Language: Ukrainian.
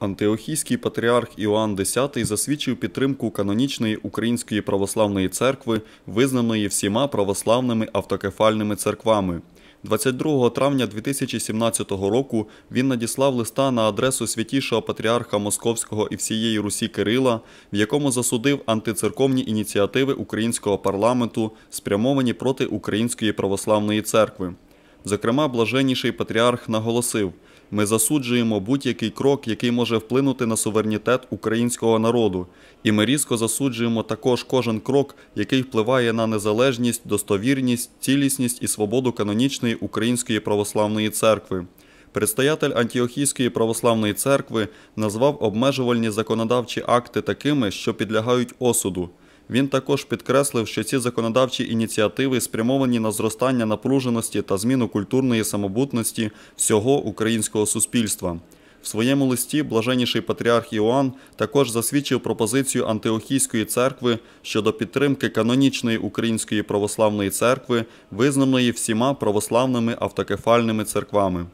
Антиохійський патріарх Іоанн X засвідчив підтримку канонічної української православної церкви, визнаної всіма православними автокефальними церквами. 22 травня 2017 року він надіслав листа на адресу святішого патріарха Московського і всієї Русі Кирила, в якому засудив антицерковні ініціативи українського парламенту, спрямовані проти Української православної церкви. Зокрема, блаженніший патріарх наголосив: ми засуджуємо будь-який крок, який може вплинути на суверенітет українського народу, і ми різко засуджуємо також кожен крок, який впливає на незалежність, достовірність, цілісність і свободу канонічної української православної церкви. Предстоятель Антіохійської православної церкви назвав обмежувальні законодавчі акти такими, що підлягають осуду. Він також підкреслив, що ці законодавчі ініціативи спрямовані на зростання напруженості та зміну культурної самобутності всього українського суспільства. В своєму листі блаженніший патріарх Іоанн також засвідчив пропозицію Антиохійської церкви щодо підтримки канонічної української православної церкви, визнаної всіма православними автокефальними церквами.